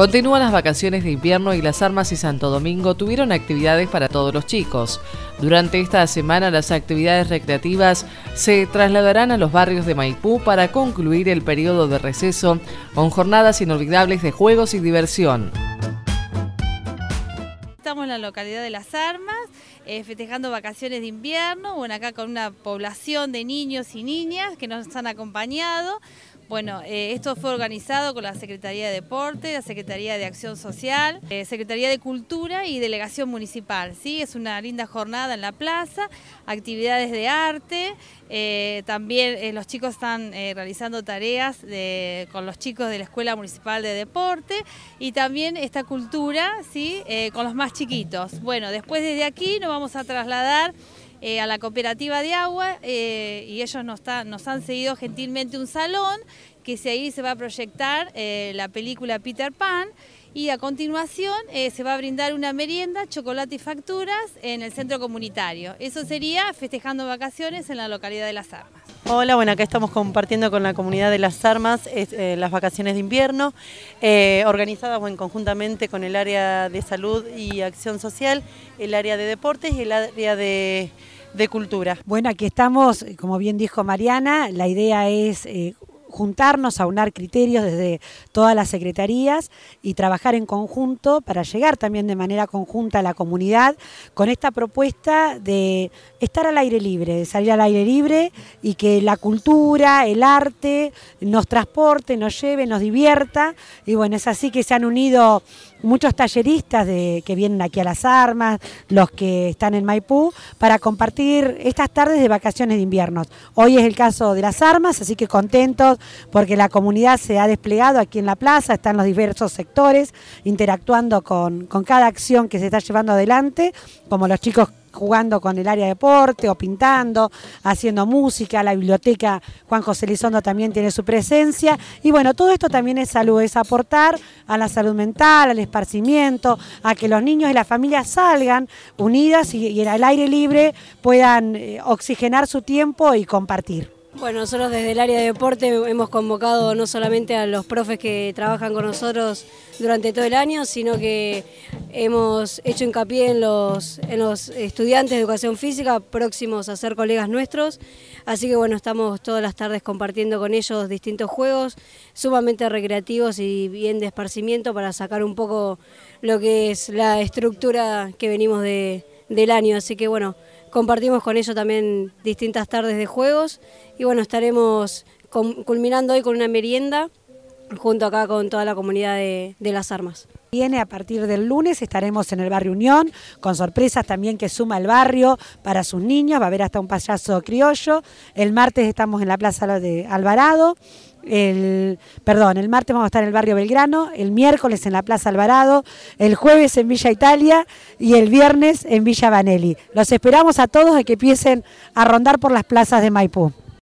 Continúan las vacaciones de invierno y Las Armas y Santo Domingo tuvieron actividades para todos los chicos. Durante esta semana las actividades recreativas se trasladarán a los barrios de Maipú para concluir el periodo de receso con jornadas inolvidables de juegos y diversión. Estamos en la localidad de Las Armas, eh, festejando vacaciones de invierno, bueno, acá con una población de niños y niñas que nos han acompañado bueno, eh, esto fue organizado con la Secretaría de Deporte, la Secretaría de Acción Social, eh, Secretaría de Cultura y Delegación Municipal. ¿sí? Es una linda jornada en la plaza, actividades de arte, eh, también los chicos están realizando tareas con los chicos de la Escuela Municipal de Deporte y también esta cultura ¿sí? con los más chiquitos. Bueno, después desde aquí nos vamos a trasladar eh, a la cooperativa de agua eh, y ellos nos, nos, han seguido gentilmente un salón que si ahí se va a proyectar eh, la película Peter Pan y a continuación se va a brindar una merienda, chocolate y facturas en el centro comunitario. Eso sería festejando vacaciones en la localidad de Las Armas. Hola, bueno, acá estamos compartiendo con la comunidad de las armas eh, las vacaciones de invierno, eh, organizadas conjuntamente con el área de salud y acción social, el área de deportes y el área de, cultura. Bueno, aquí estamos, como bien dijo Mariana, la idea es eh, juntarnos, aunar criterios desde todas las secretarías y trabajar en conjunto para llegar también de manera conjunta a la comunidad con esta propuesta de estar al aire libre, de salir al aire libre y que la cultura, el arte nos transporte, nos lleve, nos divierta. Y bueno, es así que se han unido muchos talleristas de, que vienen aquí a las armas, los que están en Maipú, para compartir estas tardes de vacaciones de invierno. Hoy es el caso de las armas, así que contentos porque la comunidad se ha desplegado aquí en la plaza, están los diversos sectores interactuando con, con cada acción que se está llevando adelante, como los chicos jugando con el área de deporte o pintando, haciendo música, la biblioteca Juan José Lizondo también tiene su presencia y bueno, todo esto también es salud, es aportar a la salud mental, al esparcimiento, a que los niños y las familias salgan unidas y, en el aire libre puedan eh, oxigenar su tiempo y compartir. Bueno, nosotros desde el área de deporte hemos convocado no solamente a los profes que trabajan con nosotros durante todo el año, sino que hemos hecho hincapié en los, en los estudiantes de educación física próximos a ser colegas nuestros. Así que bueno, estamos todas las tardes compartiendo con ellos distintos juegos sumamente recreativos y bien de esparcimiento para sacar un poco lo que es la estructura que venimos de, del año. Así que bueno, compartimos con ellos también distintas tardes de juegos y bueno, estaremos culminando hoy con una merienda junto acá con toda la comunidad de, de las armas. Viene a partir del lunes, estaremos en el barrio Unión, con sorpresas también que suma el barrio para sus niños, va a haber hasta un payaso criollo. El martes estamos en la Plaza de Alvarado. El, perdón, el martes vamos a estar en el barrio Belgrano, el miércoles en la Plaza Alvarado, el jueves en Villa Italia y el viernes en Villa Vanelli. Los esperamos a todos a que empiecen a rondar por las plazas de Maipú.